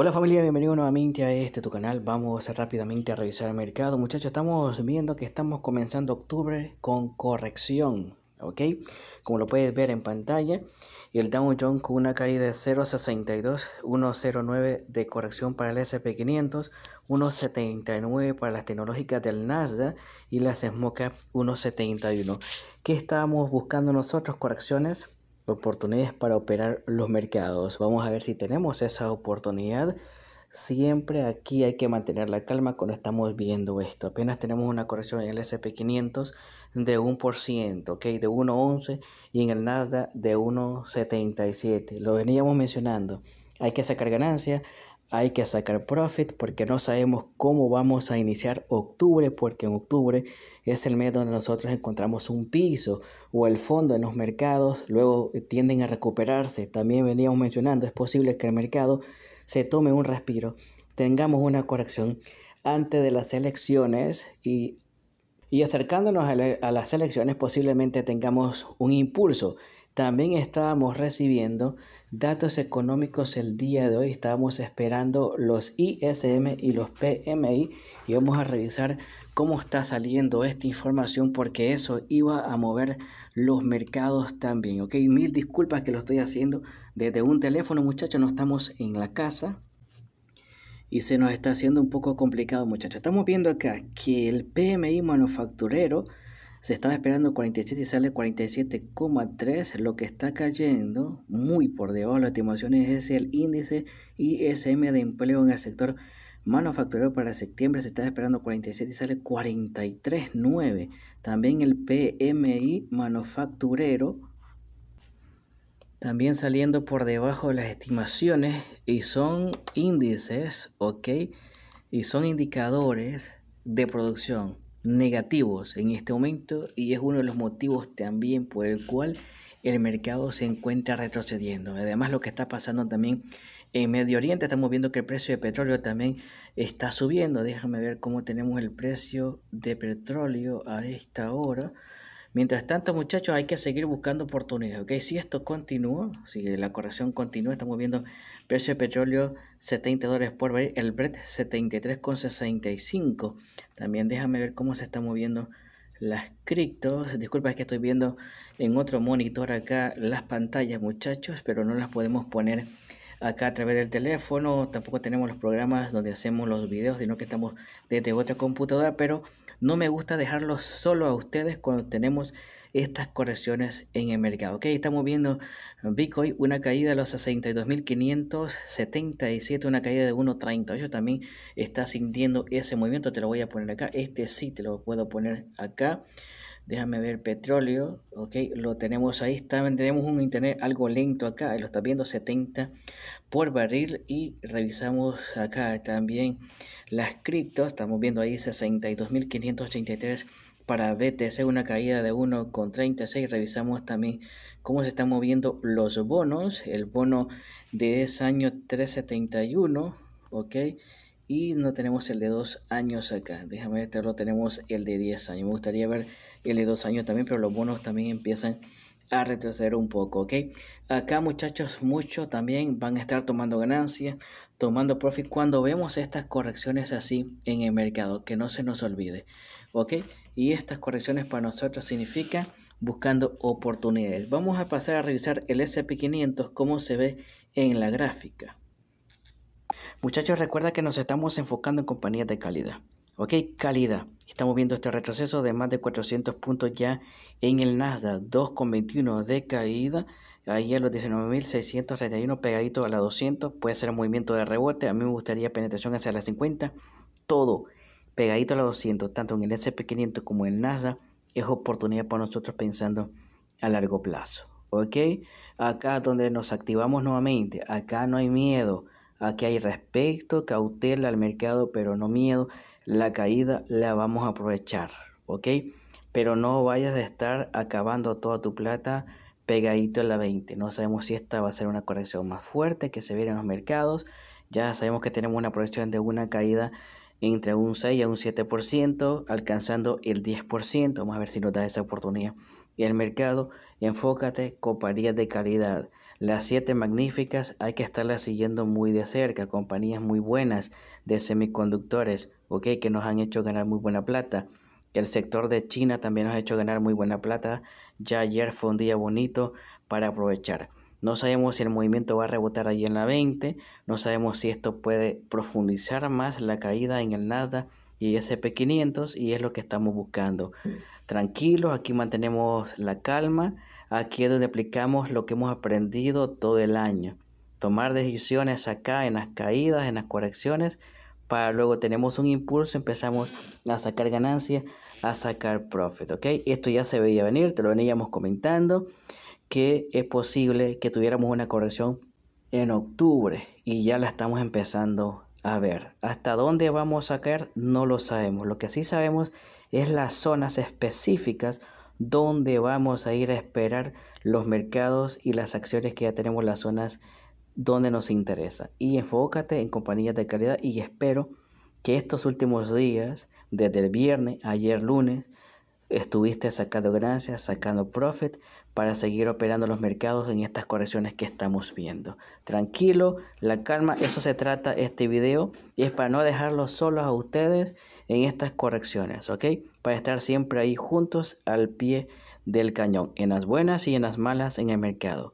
Hola familia, bienvenido nuevamente a este tu canal. Vamos rápidamente a revisar el mercado. Muchachos, estamos viendo que estamos comenzando octubre con corrección. ¿ok? Como lo puedes ver en pantalla, el Dow Jones con una caída de 0.62, 1.09 de corrección para el SP500, 1.79 para las tecnológicas del Nasdaq y las smoca 1.71. ¿Qué estábamos buscando nosotros? Correcciones oportunidades para operar los mercados. Vamos a ver si tenemos esa oportunidad. Siempre aquí hay que mantener la calma cuando estamos viendo esto. Apenas tenemos una corrección en el SP500 de 1%, ¿ok? De 1.11 y en el Nasdaq de 1.77. Lo veníamos mencionando. Hay que sacar ganancia, hay que sacar profit porque no sabemos cómo vamos a iniciar octubre, porque en octubre es el mes donde nosotros encontramos un piso o el fondo en los mercados, luego tienden a recuperarse. También veníamos mencionando, es posible que el mercado se tome un respiro, tengamos una corrección antes de las elecciones y, y acercándonos a, a las elecciones posiblemente tengamos un impulso también estábamos recibiendo datos económicos el día de hoy. Estábamos esperando los ISM y los PMI y vamos a revisar cómo está saliendo esta información porque eso iba a mover los mercados también. Ok, mil disculpas que lo estoy haciendo desde un teléfono, muchachos. No estamos en la casa y se nos está haciendo un poco complicado, muchachos. Estamos viendo acá que el PMI manufacturero se estaba esperando 47 y sale 47,3. Lo que está cayendo muy por debajo de las estimaciones es el índice ISM de empleo en el sector manufacturero para septiembre. Se está esperando 47 y sale 43,9. También el PMI manufacturero. También saliendo por debajo de las estimaciones y son índices, ¿ok? Y son indicadores de producción negativos en este momento y es uno de los motivos también por el cual el mercado se encuentra retrocediendo. Además, lo que está pasando también en Medio Oriente, estamos viendo que el precio de petróleo también está subiendo. Déjame ver cómo tenemos el precio de petróleo a esta hora. Mientras tanto, muchachos, hay que seguir buscando oportunidades, ¿ok? Si esto continúa, si la corrección continúa, estamos viendo precio de petróleo 70 dólares por barril, el Brent 73,65. También déjame ver cómo se está moviendo las criptos. Disculpa, es que estoy viendo en otro monitor acá las pantallas, muchachos, pero no las podemos poner acá a través del teléfono, tampoco tenemos los programas donde hacemos los videos, sino que estamos desde otra computadora, pero no me gusta dejarlos solo a ustedes cuando tenemos estas correcciones en el mercado. Ok, estamos viendo Bitcoin, una caída de los 62.577, una caída de 1.38. También está sintiendo ese movimiento, te lo voy a poner acá. Este sí te lo puedo poner acá. Déjame ver petróleo. Ok, lo tenemos ahí. también tenemos un internet algo lento acá. Lo está viendo 70 por barril. Y revisamos acá también las criptos. Estamos viendo ahí 62.583 para BTC. Una caída de 1,36. Revisamos también cómo se están moviendo los bonos. El bono de ese año 371. Ok y no tenemos el de dos años acá. Déjame verlo. Tenemos el de 10 años. Me gustaría ver el de dos años también, pero los bonos también empiezan a retroceder un poco, ¿ok? Acá muchachos, muchos también van a estar tomando ganancias, tomando profit cuando vemos estas correcciones así en el mercado, que no se nos olvide, ¿ok? Y estas correcciones para nosotros significa buscando oportunidades. Vamos a pasar a revisar el S&P 500, como se ve en la gráfica. Muchachos, recuerda que nos estamos enfocando en compañías de calidad. Ok, calidad. Estamos viendo este retroceso de más de 400 puntos ya en el Nasdaq, 2,21 de caída. Ahí a los 19.631 pegadito a la 200. Puede ser un movimiento de rebote. A mí me gustaría penetración hacia la 50. Todo pegadito a la 200, tanto en el SP500 como en el Nasdaq, es oportunidad para nosotros pensando a largo plazo. ¿Ok? Acá donde nos activamos nuevamente. Acá no hay miedo. Aquí hay respeto, cautela al mercado, pero no miedo. La caída la vamos a aprovechar, ¿ok? Pero no vayas a estar acabando toda tu plata pegadito a la 20. No sabemos si esta va a ser una corrección más fuerte que se viene en los mercados. Ya sabemos que tenemos una proyección de una caída entre un 6 y un 7%, alcanzando el 10%. Vamos a ver si nos da esa oportunidad. el mercado, enfócate coparías de calidad. Las siete magníficas hay que estarlas siguiendo muy de cerca, compañías muy buenas de semiconductores, ok que nos han hecho ganar muy buena plata. El sector de China también nos ha hecho ganar muy buena plata. Ya ayer fue un día bonito para aprovechar. No sabemos si el movimiento va a rebotar allí en la 20, no sabemos si esto puede profundizar más la caída en el Nasdaq y SP500 y es lo que estamos buscando. Tranquilos, aquí mantenemos la calma Aquí es donde aplicamos lo que hemos aprendido todo el año. Tomar decisiones acá en las caídas, en las correcciones, para luego tenemos un impulso, empezamos a sacar ganancias, a sacar profit, ¿ok? Esto ya se veía venir, te lo veníamos comentando, que es posible que tuviéramos una corrección en octubre y ya la estamos empezando a ver. Hasta dónde vamos a caer no lo sabemos. Lo que sí sabemos es las zonas específicas dónde vamos a ir a esperar los mercados y las acciones que ya tenemos las zonas donde nos interesa. Y enfócate en compañías de calidad y espero que estos últimos días, desde el viernes, ayer lunes, estuviste sacando ganancias, sacando profit para seguir operando los mercados en estas correcciones que estamos viendo. Tranquilo, la calma, eso se trata este video y es para no dejarlo solos a ustedes en estas correcciones, ¿ok? Para estar siempre ahí juntos al pie del cañón, en las buenas y en las malas en el mercado.